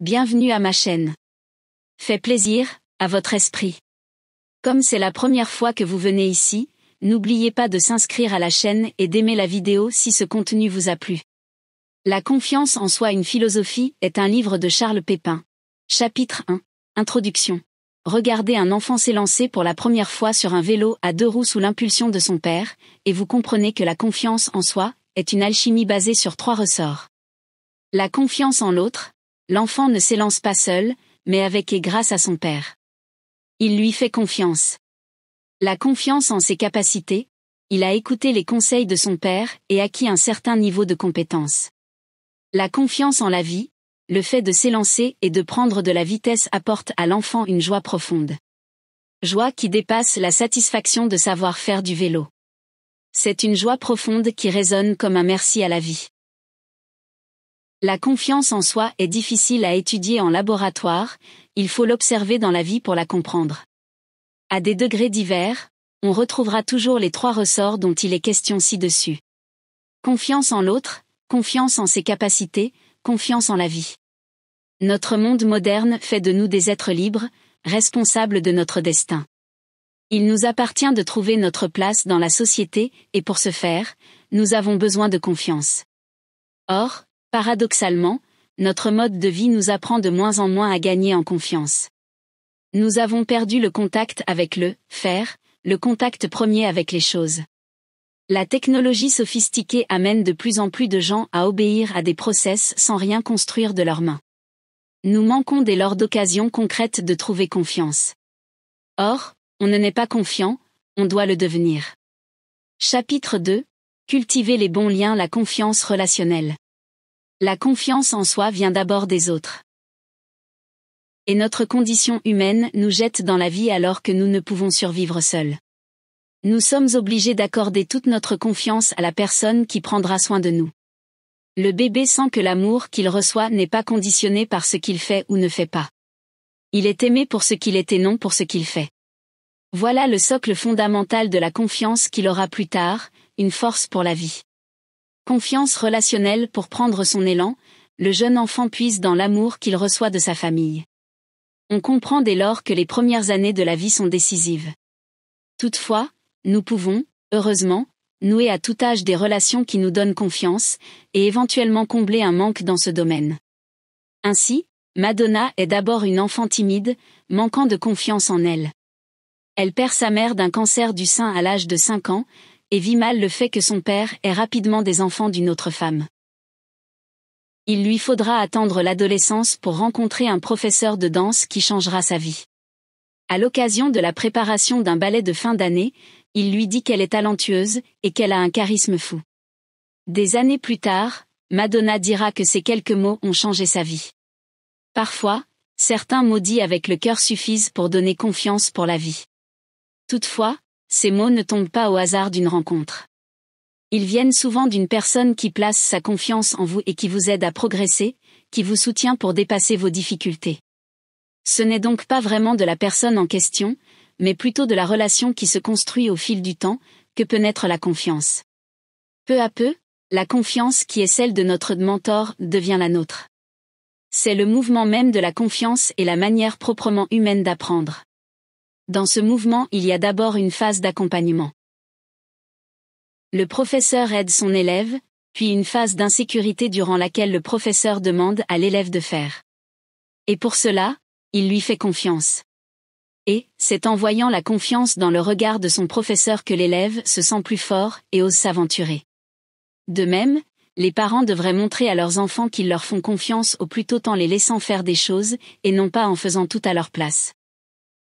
Bienvenue à ma chaîne. Fait plaisir, à votre esprit. Comme c'est la première fois que vous venez ici, n'oubliez pas de s'inscrire à la chaîne et d'aimer la vidéo si ce contenu vous a plu. La confiance en soi une philosophie est un livre de Charles Pépin. Chapitre 1. Introduction. Regardez un enfant s'élancer pour la première fois sur un vélo à deux roues sous l'impulsion de son père, et vous comprenez que la confiance en soi est une alchimie basée sur trois ressorts. La confiance en l'autre, L'enfant ne s'élance pas seul, mais avec et grâce à son père. Il lui fait confiance. La confiance en ses capacités, il a écouté les conseils de son père et acquis un certain niveau de compétence. La confiance en la vie, le fait de s'élancer et de prendre de la vitesse apporte à l'enfant une joie profonde. Joie qui dépasse la satisfaction de savoir faire du vélo. C'est une joie profonde qui résonne comme un merci à la vie. La confiance en soi est difficile à étudier en laboratoire, il faut l'observer dans la vie pour la comprendre. À des degrés divers, on retrouvera toujours les trois ressorts dont il est question ci-dessus. Confiance en l'autre, confiance en ses capacités, confiance en la vie. Notre monde moderne fait de nous des êtres libres, responsables de notre destin. Il nous appartient de trouver notre place dans la société, et pour ce faire, nous avons besoin de confiance. Or, Paradoxalement, notre mode de vie nous apprend de moins en moins à gagner en confiance. Nous avons perdu le contact avec le faire, le contact premier avec les choses. La technologie sophistiquée amène de plus en plus de gens à obéir à des process sans rien construire de leurs mains. Nous manquons dès lors d'occasions concrètes de trouver confiance. Or, on ne n'est pas confiant, on doit le devenir. Chapitre 2. Cultiver les bons liens, la confiance relationnelle. La confiance en soi vient d'abord des autres. Et notre condition humaine nous jette dans la vie alors que nous ne pouvons survivre seuls. Nous sommes obligés d'accorder toute notre confiance à la personne qui prendra soin de nous. Le bébé sent que l'amour qu'il reçoit n'est pas conditionné par ce qu'il fait ou ne fait pas. Il est aimé pour ce qu'il est et non pour ce qu'il fait. Voilà le socle fondamental de la confiance qu'il aura plus tard, une force pour la vie. Confiance relationnelle pour prendre son élan, le jeune enfant puise dans l'amour qu'il reçoit de sa famille. On comprend dès lors que les premières années de la vie sont décisives. Toutefois, nous pouvons, heureusement, nouer à tout âge des relations qui nous donnent confiance, et éventuellement combler un manque dans ce domaine. Ainsi, Madonna est d'abord une enfant timide, manquant de confiance en elle. Elle perd sa mère d'un cancer du sein à l'âge de 5 ans, et vit mal le fait que son père ait rapidement des enfants d'une autre femme. Il lui faudra attendre l'adolescence pour rencontrer un professeur de danse qui changera sa vie. À l'occasion de la préparation d'un ballet de fin d'année, il lui dit qu'elle est talentueuse et qu'elle a un charisme fou. Des années plus tard, Madonna dira que ces quelques mots ont changé sa vie. Parfois, certains mots dits avec le cœur suffisent pour donner confiance pour la vie. Toutefois, ces mots ne tombent pas au hasard d'une rencontre. Ils viennent souvent d'une personne qui place sa confiance en vous et qui vous aide à progresser, qui vous soutient pour dépasser vos difficultés. Ce n'est donc pas vraiment de la personne en question, mais plutôt de la relation qui se construit au fil du temps, que peut naître la confiance. Peu à peu, la confiance qui est celle de notre mentor devient la nôtre. C'est le mouvement même de la confiance et la manière proprement humaine d'apprendre. Dans ce mouvement, il y a d'abord une phase d'accompagnement. Le professeur aide son élève, puis une phase d'insécurité durant laquelle le professeur demande à l'élève de faire. Et pour cela, il lui fait confiance. Et, c'est en voyant la confiance dans le regard de son professeur que l'élève se sent plus fort et ose s'aventurer. De même, les parents devraient montrer à leurs enfants qu'ils leur font confiance au plus tôt en les laissant faire des choses, et non pas en faisant tout à leur place.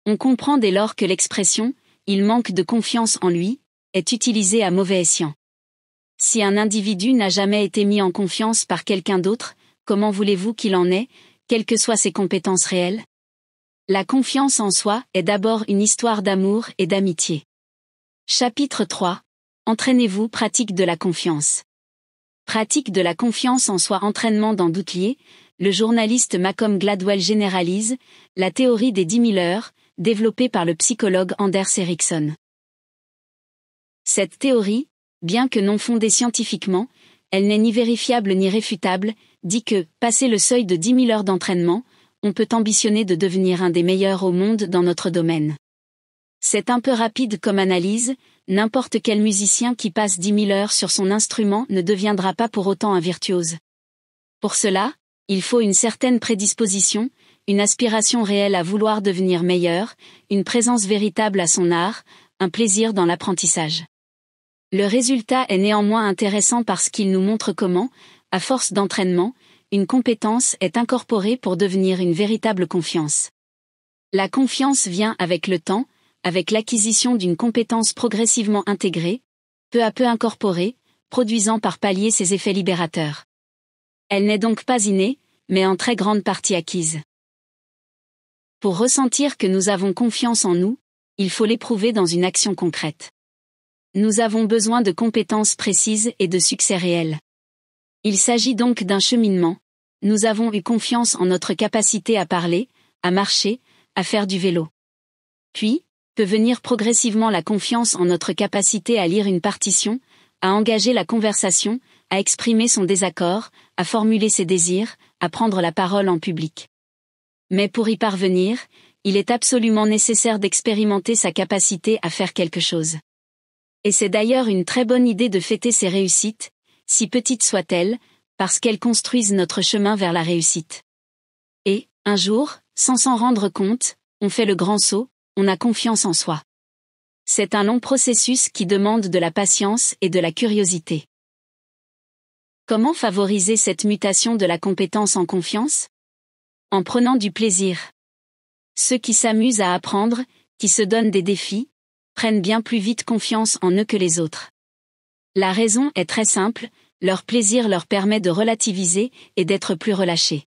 On comprend dès lors que l'expression il manque de confiance en lui est utilisée à mauvais escient. Si un individu n'a jamais été mis en confiance par quelqu'un d'autre, comment voulez-vous qu'il en ait, quelles que soient ses compétences réelles La confiance en soi est d'abord une histoire d'amour et d'amitié. Chapitre 3. Entraînez-vous pratique de la confiance. Pratique de la confiance en soi entraînement dans Doutlier, le journaliste Malcolm Gladwell généralise la théorie des dix mille heures, développée par le psychologue Anders Ericsson. Cette théorie, bien que non fondée scientifiquement, elle n'est ni vérifiable ni réfutable, dit que, passé le seuil de 10 000 heures d'entraînement, on peut ambitionner de devenir un des meilleurs au monde dans notre domaine. C'est un peu rapide comme analyse, n'importe quel musicien qui passe dix 000 heures sur son instrument ne deviendra pas pour autant un virtuose. Pour cela, il faut une certaine prédisposition, une aspiration réelle à vouloir devenir meilleur, une présence véritable à son art, un plaisir dans l'apprentissage. Le résultat est néanmoins intéressant parce qu'il nous montre comment, à force d'entraînement, une compétence est incorporée pour devenir une véritable confiance. La confiance vient avec le temps, avec l'acquisition d'une compétence progressivement intégrée, peu à peu incorporée, produisant par palier ses effets libérateurs. Elle n'est donc pas innée, mais en très grande partie acquise. Pour ressentir que nous avons confiance en nous, il faut l'éprouver dans une action concrète. Nous avons besoin de compétences précises et de succès réels. Il s'agit donc d'un cheminement. Nous avons eu confiance en notre capacité à parler, à marcher, à faire du vélo. Puis, peut venir progressivement la confiance en notre capacité à lire une partition, à engager la conversation, à exprimer son désaccord, à formuler ses désirs, à prendre la parole en public. Mais pour y parvenir, il est absolument nécessaire d'expérimenter sa capacité à faire quelque chose. Et c'est d'ailleurs une très bonne idée de fêter ses réussites, si petites soient-elles, parce qu'elles construisent notre chemin vers la réussite. Et, un jour, sans s'en rendre compte, on fait le grand saut, on a confiance en soi. C'est un long processus qui demande de la patience et de la curiosité. Comment favoriser cette mutation de la compétence en confiance en prenant du plaisir. Ceux qui s'amusent à apprendre, qui se donnent des défis, prennent bien plus vite confiance en eux que les autres. La raison est très simple, leur plaisir leur permet de relativiser et d'être plus relâchés.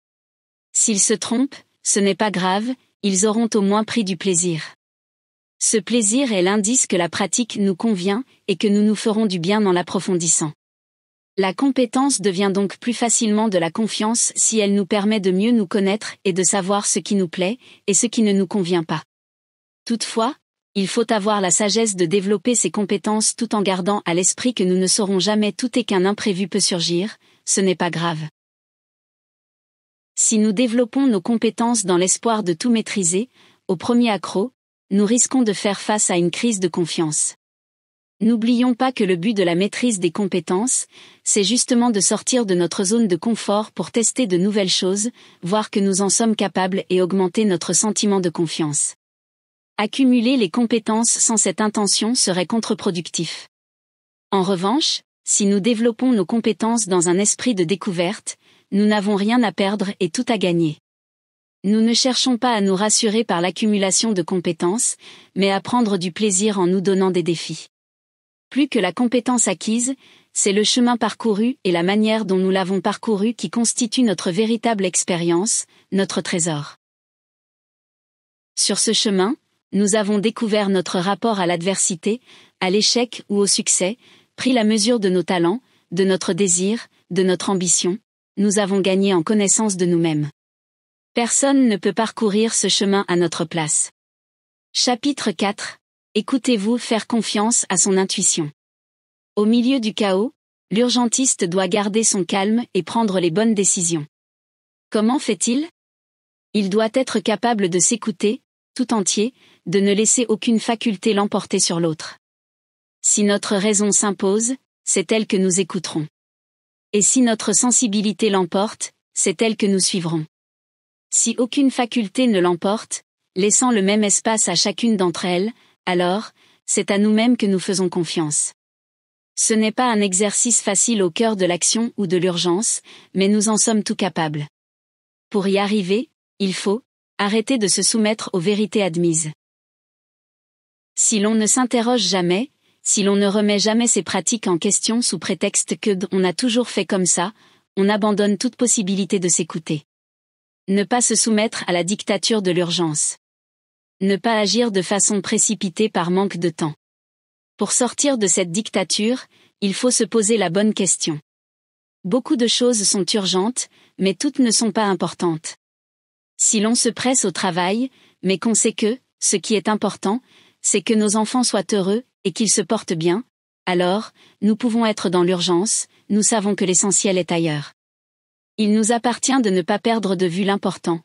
S'ils se trompent, ce n'est pas grave, ils auront au moins pris du plaisir. Ce plaisir est l'indice que la pratique nous convient et que nous nous ferons du bien en l'approfondissant. La compétence devient donc plus facilement de la confiance si elle nous permet de mieux nous connaître et de savoir ce qui nous plaît et ce qui ne nous convient pas. Toutefois, il faut avoir la sagesse de développer ses compétences tout en gardant à l'esprit que nous ne saurons jamais tout et qu'un imprévu peut surgir, ce n'est pas grave. Si nous développons nos compétences dans l'espoir de tout maîtriser, au premier accroc, nous risquons de faire face à une crise de confiance. N'oublions pas que le but de la maîtrise des compétences, c'est justement de sortir de notre zone de confort pour tester de nouvelles choses, voir que nous en sommes capables et augmenter notre sentiment de confiance. Accumuler les compétences sans cette intention serait contre-productif. En revanche, si nous développons nos compétences dans un esprit de découverte, nous n'avons rien à perdre et tout à gagner. Nous ne cherchons pas à nous rassurer par l'accumulation de compétences, mais à prendre du plaisir en nous donnant des défis. Plus que la compétence acquise, c'est le chemin parcouru et la manière dont nous l'avons parcouru qui constitue notre véritable expérience, notre trésor. Sur ce chemin, nous avons découvert notre rapport à l'adversité, à l'échec ou au succès, pris la mesure de nos talents, de notre désir, de notre ambition, nous avons gagné en connaissance de nous-mêmes. Personne ne peut parcourir ce chemin à notre place. Chapitre 4 Écoutez-vous faire confiance à son intuition. Au milieu du chaos, l'urgentiste doit garder son calme et prendre les bonnes décisions. Comment fait-il Il doit être capable de s'écouter, tout entier, de ne laisser aucune faculté l'emporter sur l'autre. Si notre raison s'impose, c'est elle que nous écouterons. Et si notre sensibilité l'emporte, c'est elle que nous suivrons. Si aucune faculté ne l'emporte, laissant le même espace à chacune d'entre elles, alors, c'est à nous-mêmes que nous faisons confiance. Ce n'est pas un exercice facile au cœur de l'action ou de l'urgence, mais nous en sommes tout capables. Pour y arriver, il faut arrêter de se soumettre aux vérités admises. Si l'on ne s'interroge jamais, si l'on ne remet jamais ses pratiques en question sous prétexte que on a toujours fait comme ça, on abandonne toute possibilité de s'écouter. Ne pas se soumettre à la dictature de l'urgence. Ne pas agir de façon précipitée par manque de temps. Pour sortir de cette dictature, il faut se poser la bonne question. Beaucoup de choses sont urgentes, mais toutes ne sont pas importantes. Si l'on se presse au travail, mais qu'on sait que, ce qui est important, c'est que nos enfants soient heureux et qu'ils se portent bien, alors, nous pouvons être dans l'urgence, nous savons que l'essentiel est ailleurs. Il nous appartient de ne pas perdre de vue l'important,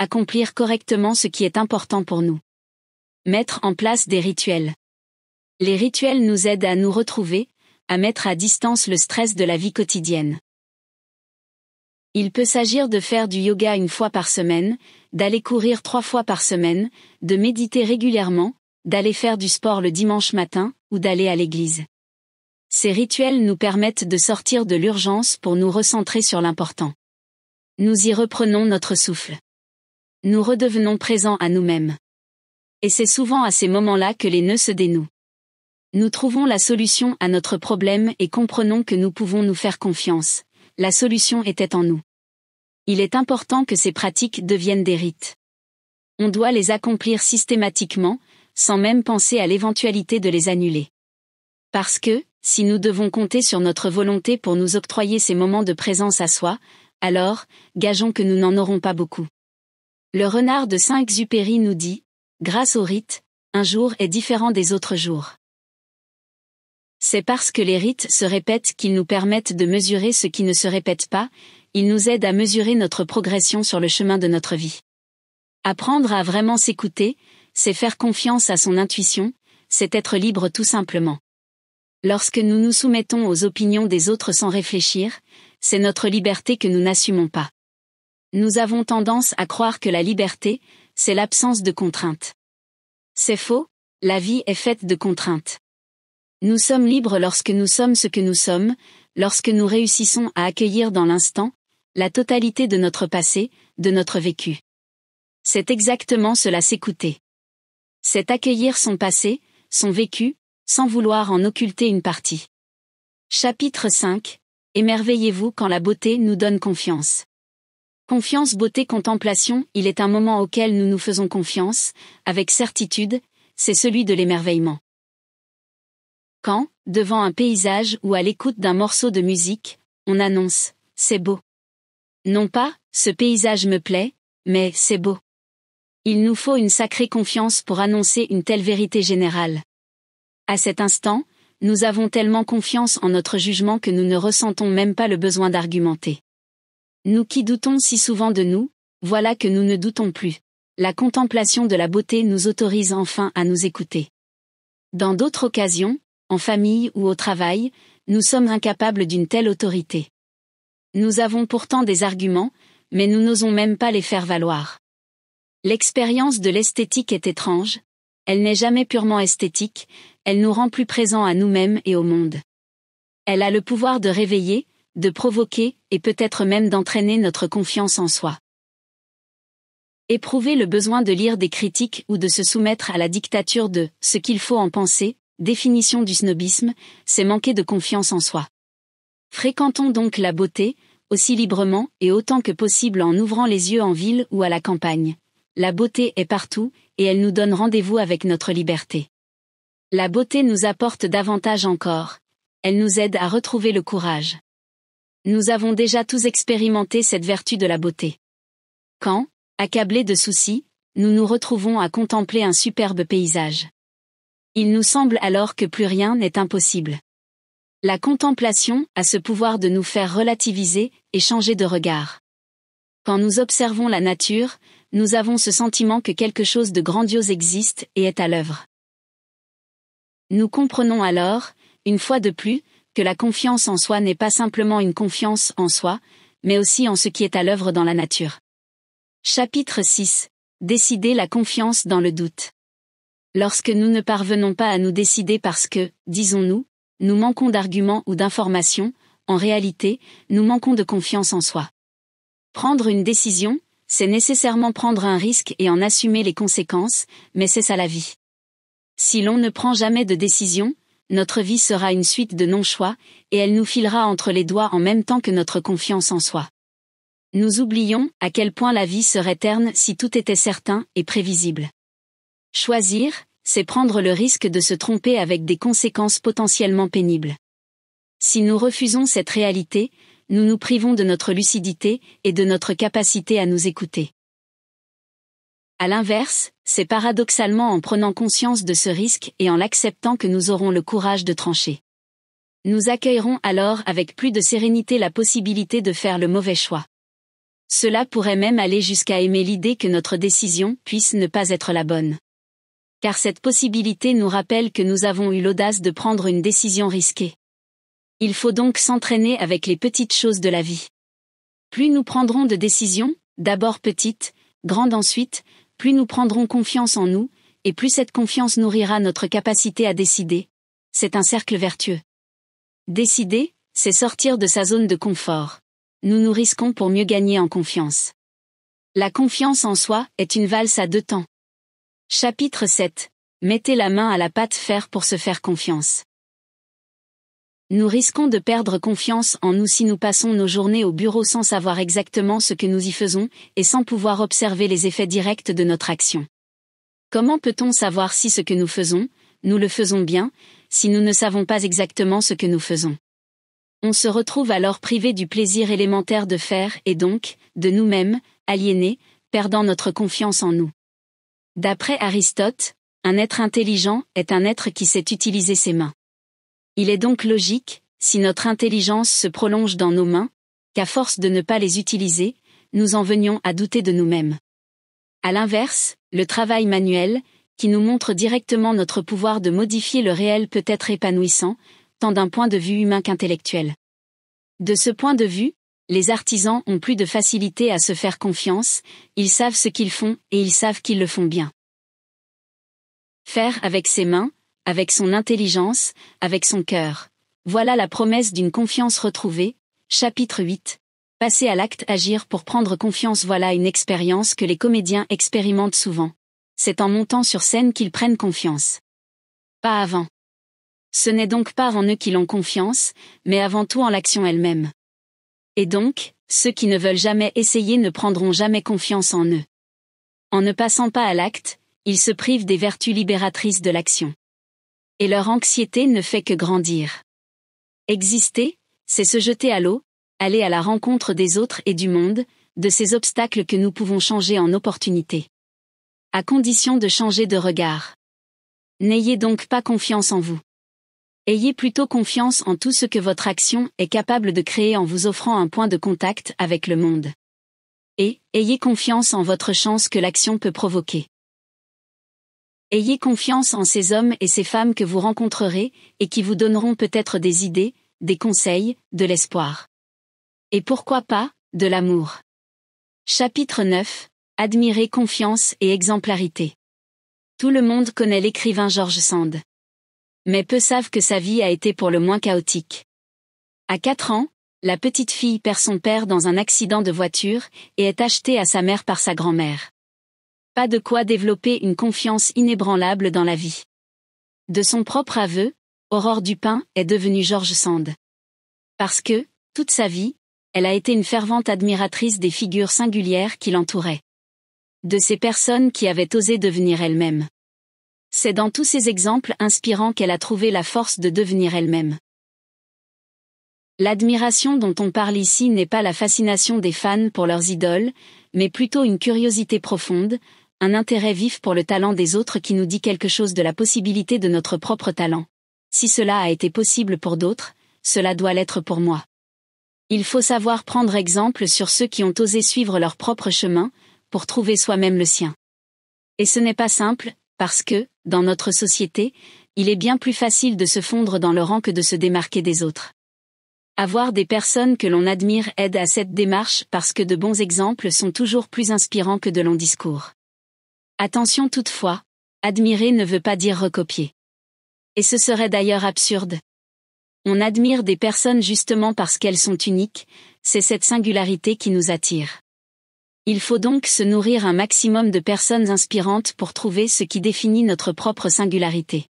accomplir correctement ce qui est important pour nous. Mettre en place des rituels. Les rituels nous aident à nous retrouver, à mettre à distance le stress de la vie quotidienne. Il peut s'agir de faire du yoga une fois par semaine, d'aller courir trois fois par semaine, de méditer régulièrement, d'aller faire du sport le dimanche matin, ou d'aller à l'église. Ces rituels nous permettent de sortir de l'urgence pour nous recentrer sur l'important. Nous y reprenons notre souffle nous redevenons présents à nous-mêmes. Et c'est souvent à ces moments-là que les nœuds se dénouent. Nous trouvons la solution à notre problème et comprenons que nous pouvons nous faire confiance. La solution était en nous. Il est important que ces pratiques deviennent des rites. On doit les accomplir systématiquement, sans même penser à l'éventualité de les annuler. Parce que, si nous devons compter sur notre volonté pour nous octroyer ces moments de présence à soi, alors, gageons que nous n'en aurons pas beaucoup. Le renard de Saint-Exupéry nous dit, grâce au rite, un jour est différent des autres jours. C'est parce que les rites se répètent qu'ils nous permettent de mesurer ce qui ne se répète pas, ils nous aident à mesurer notre progression sur le chemin de notre vie. Apprendre à vraiment s'écouter, c'est faire confiance à son intuition, c'est être libre tout simplement. Lorsque nous nous soumettons aux opinions des autres sans réfléchir, c'est notre liberté que nous n'assumons pas. Nous avons tendance à croire que la liberté, c'est l'absence de contraintes. C'est faux, la vie est faite de contraintes. Nous sommes libres lorsque nous sommes ce que nous sommes, lorsque nous réussissons à accueillir dans l'instant, la totalité de notre passé, de notre vécu. C'est exactement cela s'écouter. C'est accueillir son passé, son vécu, sans vouloir en occulter une partie. Chapitre 5. Émerveillez-vous quand la beauté nous donne confiance. Confiance, beauté, contemplation, il est un moment auquel nous nous faisons confiance, avec certitude, c'est celui de l'émerveillement. Quand, devant un paysage ou à l'écoute d'un morceau de musique, on annonce ⁇ C'est beau ⁇ Non pas ⁇ Ce paysage me plaît ⁇ mais ⁇ C'est beau ⁇ Il nous faut une sacrée confiance pour annoncer une telle vérité générale. À cet instant, nous avons tellement confiance en notre jugement que nous ne ressentons même pas le besoin d'argumenter. Nous qui doutons si souvent de nous, voilà que nous ne doutons plus. La contemplation de la beauté nous autorise enfin à nous écouter. Dans d'autres occasions, en famille ou au travail, nous sommes incapables d'une telle autorité. Nous avons pourtant des arguments, mais nous n'osons même pas les faire valoir. L'expérience de l'esthétique est étrange, elle n'est jamais purement esthétique, elle nous rend plus présents à nous-mêmes et au monde. Elle a le pouvoir de réveiller, de provoquer, et peut-être même d'entraîner notre confiance en soi. Éprouver le besoin de lire des critiques ou de se soumettre à la dictature de ce qu'il faut en penser, définition du snobisme, c'est manquer de confiance en soi. Fréquentons donc la beauté, aussi librement et autant que possible en ouvrant les yeux en ville ou à la campagne. La beauté est partout, et elle nous donne rendez-vous avec notre liberté. La beauté nous apporte davantage encore. Elle nous aide à retrouver le courage. Nous avons déjà tous expérimenté cette vertu de la beauté. Quand, accablés de soucis, nous nous retrouvons à contempler un superbe paysage. Il nous semble alors que plus rien n'est impossible. La contemplation a ce pouvoir de nous faire relativiser et changer de regard. Quand nous observons la nature, nous avons ce sentiment que quelque chose de grandiose existe et est à l'œuvre. Nous comprenons alors, une fois de plus, la confiance en soi n'est pas simplement une confiance en soi, mais aussi en ce qui est à l'œuvre dans la nature. Chapitre 6. Décider la confiance dans le doute. Lorsque nous ne parvenons pas à nous décider parce que, disons-nous, nous manquons d'arguments ou d'informations, en réalité, nous manquons de confiance en soi. Prendre une décision, c'est nécessairement prendre un risque et en assumer les conséquences, mais c'est ça la vie. Si l'on ne prend jamais de décision, notre vie sera une suite de non-choix, et elle nous filera entre les doigts en même temps que notre confiance en soi. Nous oublions à quel point la vie serait terne si tout était certain et prévisible. Choisir, c'est prendre le risque de se tromper avec des conséquences potentiellement pénibles. Si nous refusons cette réalité, nous nous privons de notre lucidité et de notre capacité à nous écouter. À l'inverse, c'est paradoxalement en prenant conscience de ce risque et en l'acceptant que nous aurons le courage de trancher. Nous accueillerons alors avec plus de sérénité la possibilité de faire le mauvais choix. Cela pourrait même aller jusqu'à aimer l'idée que notre décision puisse ne pas être la bonne. Car cette possibilité nous rappelle que nous avons eu l'audace de prendre une décision risquée. Il faut donc s'entraîner avec les petites choses de la vie. Plus nous prendrons de décisions, d'abord petites, grandes ensuite, plus nous prendrons confiance en nous, et plus cette confiance nourrira notre capacité à décider. C'est un cercle vertueux. Décider, c'est sortir de sa zone de confort. Nous nous risquons pour mieux gagner en confiance. La confiance en soi est une valse à deux temps. Chapitre 7. Mettez la main à la pâte fer pour se faire confiance. Nous risquons de perdre confiance en nous si nous passons nos journées au bureau sans savoir exactement ce que nous y faisons et sans pouvoir observer les effets directs de notre action. Comment peut-on savoir si ce que nous faisons, nous le faisons bien, si nous ne savons pas exactement ce que nous faisons On se retrouve alors privé du plaisir élémentaire de faire et donc, de nous-mêmes, aliénés, perdant notre confiance en nous. D'après Aristote, un être intelligent est un être qui sait utiliser ses mains. Il est donc logique, si notre intelligence se prolonge dans nos mains, qu'à force de ne pas les utiliser, nous en venions à douter de nous-mêmes. À l'inverse, le travail manuel, qui nous montre directement notre pouvoir de modifier le réel peut être épanouissant, tant d'un point de vue humain qu'intellectuel. De ce point de vue, les artisans ont plus de facilité à se faire confiance, ils savent ce qu'ils font et ils savent qu'ils le font bien. Faire avec ses mains, avec son intelligence, avec son cœur. Voilà la promesse d'une confiance retrouvée. Chapitre 8. Passer à l'acte agir pour prendre confiance voilà une expérience que les comédiens expérimentent souvent. C'est en montant sur scène qu'ils prennent confiance. Pas avant. Ce n'est donc pas en eux qu'ils ont confiance, mais avant tout en l'action elle-même. Et donc, ceux qui ne veulent jamais essayer ne prendront jamais confiance en eux. En ne passant pas à l'acte, ils se privent des vertus libératrices de l'action. Et leur anxiété ne fait que grandir. Exister, c'est se jeter à l'eau, aller à la rencontre des autres et du monde, de ces obstacles que nous pouvons changer en opportunités. À condition de changer de regard. N'ayez donc pas confiance en vous. Ayez plutôt confiance en tout ce que votre action est capable de créer en vous offrant un point de contact avec le monde. Et, ayez confiance en votre chance que l'action peut provoquer. Ayez confiance en ces hommes et ces femmes que vous rencontrerez, et qui vous donneront peut-être des idées, des conseils, de l'espoir. Et pourquoi pas, de l'amour. Chapitre 9. Admirer confiance et exemplarité. Tout le monde connaît l'écrivain George Sand. Mais peu savent que sa vie a été pour le moins chaotique. À quatre ans, la petite fille perd son père dans un accident de voiture et est achetée à sa mère par sa grand-mère de quoi développer une confiance inébranlable dans la vie. De son propre aveu, Aurore Dupin est devenue George Sand. Parce que, toute sa vie, elle a été une fervente admiratrice des figures singulières qui l'entouraient. De ces personnes qui avaient osé devenir elles-mêmes. C'est dans tous ces exemples inspirants qu'elle a trouvé la force de devenir elle-même. L'admiration dont on parle ici n'est pas la fascination des fans pour leurs idoles, mais plutôt une curiosité profonde, un intérêt vif pour le talent des autres qui nous dit quelque chose de la possibilité de notre propre talent. Si cela a été possible pour d'autres, cela doit l'être pour moi. Il faut savoir prendre exemple sur ceux qui ont osé suivre leur propre chemin, pour trouver soi-même le sien. Et ce n'est pas simple, parce que, dans notre société, il est bien plus facile de se fondre dans le rang que de se démarquer des autres. Avoir des personnes que l'on admire aide à cette démarche parce que de bons exemples sont toujours plus inspirants que de longs discours. Attention toutefois, admirer ne veut pas dire recopier. Et ce serait d'ailleurs absurde. On admire des personnes justement parce qu'elles sont uniques, c'est cette singularité qui nous attire. Il faut donc se nourrir un maximum de personnes inspirantes pour trouver ce qui définit notre propre singularité.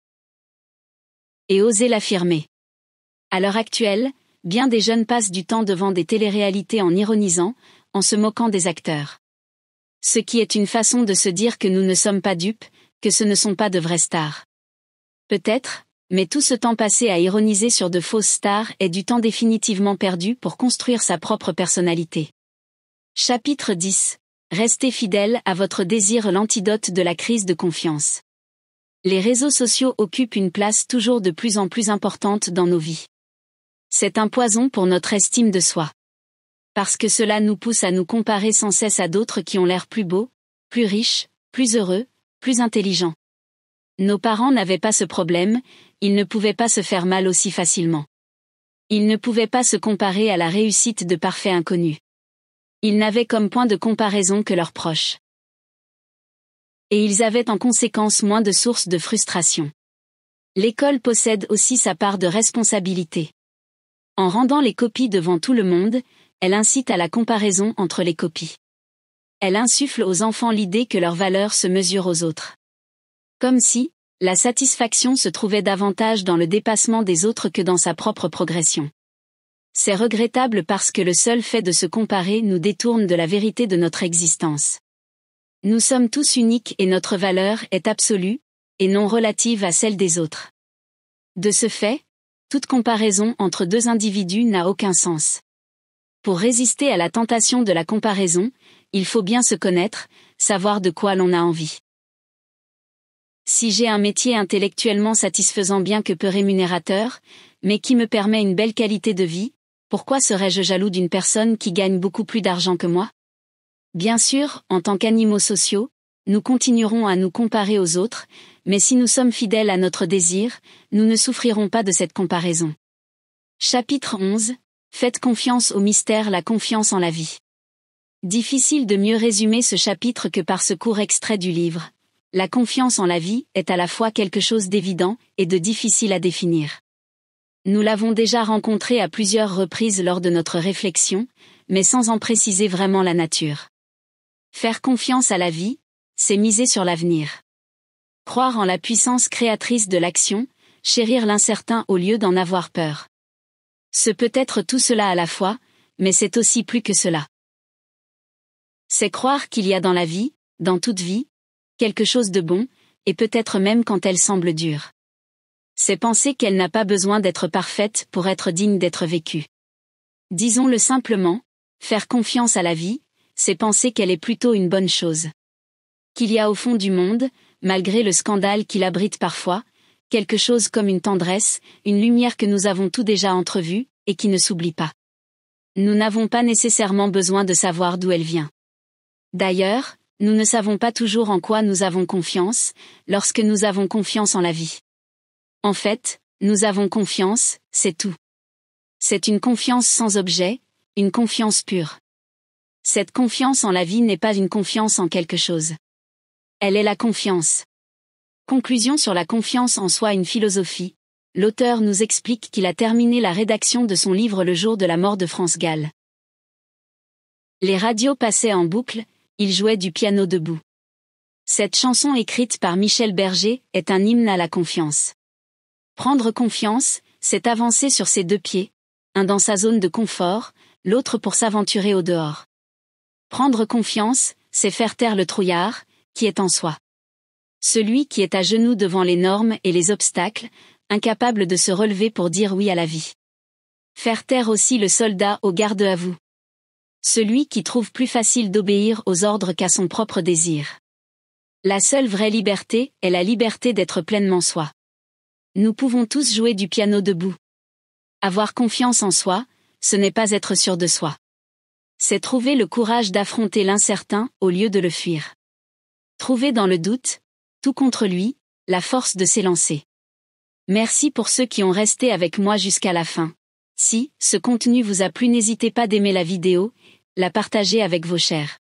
Et oser l'affirmer. À l'heure actuelle, bien des jeunes passent du temps devant des téléréalités en ironisant, en se moquant des acteurs. Ce qui est une façon de se dire que nous ne sommes pas dupes, que ce ne sont pas de vraies stars. Peut-être, mais tout ce temps passé à ironiser sur de fausses stars est du temps définitivement perdu pour construire sa propre personnalité. Chapitre 10. Restez fidèle à votre désir l'antidote de la crise de confiance. Les réseaux sociaux occupent une place toujours de plus en plus importante dans nos vies. C'est un poison pour notre estime de soi parce que cela nous pousse à nous comparer sans cesse à d'autres qui ont l'air plus beaux, plus riches, plus heureux, plus intelligents. Nos parents n'avaient pas ce problème, ils ne pouvaient pas se faire mal aussi facilement. Ils ne pouvaient pas se comparer à la réussite de parfaits inconnus. Ils n'avaient comme point de comparaison que leurs proches. Et ils avaient en conséquence moins de sources de frustration. L'école possède aussi sa part de responsabilité. En rendant les copies devant tout le monde, elle incite à la comparaison entre les copies. Elle insuffle aux enfants l'idée que leur valeur se mesure aux autres. Comme si, la satisfaction se trouvait davantage dans le dépassement des autres que dans sa propre progression. C'est regrettable parce que le seul fait de se comparer nous détourne de la vérité de notre existence. Nous sommes tous uniques et notre valeur est absolue, et non relative à celle des autres. De ce fait, toute comparaison entre deux individus n'a aucun sens. Pour résister à la tentation de la comparaison, il faut bien se connaître, savoir de quoi l'on a envie. Si j'ai un métier intellectuellement satisfaisant bien que peu rémunérateur, mais qui me permet une belle qualité de vie, pourquoi serais-je jaloux d'une personne qui gagne beaucoup plus d'argent que moi Bien sûr, en tant qu'animaux sociaux, nous continuerons à nous comparer aux autres, mais si nous sommes fidèles à notre désir, nous ne souffrirons pas de cette comparaison. Chapitre 11 Faites confiance au mystère, la confiance en la vie. Difficile de mieux résumer ce chapitre que par ce court extrait du livre. La confiance en la vie est à la fois quelque chose d'évident et de difficile à définir. Nous l'avons déjà rencontré à plusieurs reprises lors de notre réflexion, mais sans en préciser vraiment la nature. Faire confiance à la vie, c'est miser sur l'avenir. Croire en la puissance créatrice de l'action, chérir l'incertain au lieu d'en avoir peur. Ce peut être tout cela à la fois, mais c'est aussi plus que cela. C'est croire qu'il y a dans la vie, dans toute vie, quelque chose de bon, et peut-être même quand elle semble dure. C'est penser qu'elle n'a pas besoin d'être parfaite pour être digne d'être vécue. Disons-le simplement, faire confiance à la vie, c'est penser qu'elle est plutôt une bonne chose. Qu'il y a au fond du monde, malgré le scandale qu'il abrite parfois, quelque chose comme une tendresse, une lumière que nous avons tout déjà entrevue, et qui ne s'oublie pas. Nous n'avons pas nécessairement besoin de savoir d'où elle vient. D'ailleurs, nous ne savons pas toujours en quoi nous avons confiance, lorsque nous avons confiance en la vie. En fait, nous avons confiance, c'est tout. C'est une confiance sans objet, une confiance pure. Cette confiance en la vie n'est pas une confiance en quelque chose. Elle est la confiance. Conclusion sur la confiance en soi une philosophie. L'auteur nous explique qu'il a terminé la rédaction de son livre le jour de la mort de France Gall. Les radios passaient en boucle, il jouait du piano debout. Cette chanson écrite par Michel Berger est un hymne à la confiance. Prendre confiance, c'est avancer sur ses deux pieds, un dans sa zone de confort, l'autre pour s'aventurer au dehors. Prendre confiance, c'est faire taire le trouillard, qui est en soi. Celui qui est à genoux devant les normes et les obstacles, incapable de se relever pour dire oui à la vie. Faire taire aussi le soldat au garde à vous. Celui qui trouve plus facile d'obéir aux ordres qu'à son propre désir. La seule vraie liberté est la liberté d'être pleinement soi. Nous pouvons tous jouer du piano debout. Avoir confiance en soi, ce n'est pas être sûr de soi. C'est trouver le courage d'affronter l'incertain au lieu de le fuir. Trouver dans le doute, contre lui, la force de s'élancer. Merci pour ceux qui ont resté avec moi jusqu'à la fin. Si ce contenu vous a plu n'hésitez pas d'aimer la vidéo, la partager avec vos chers.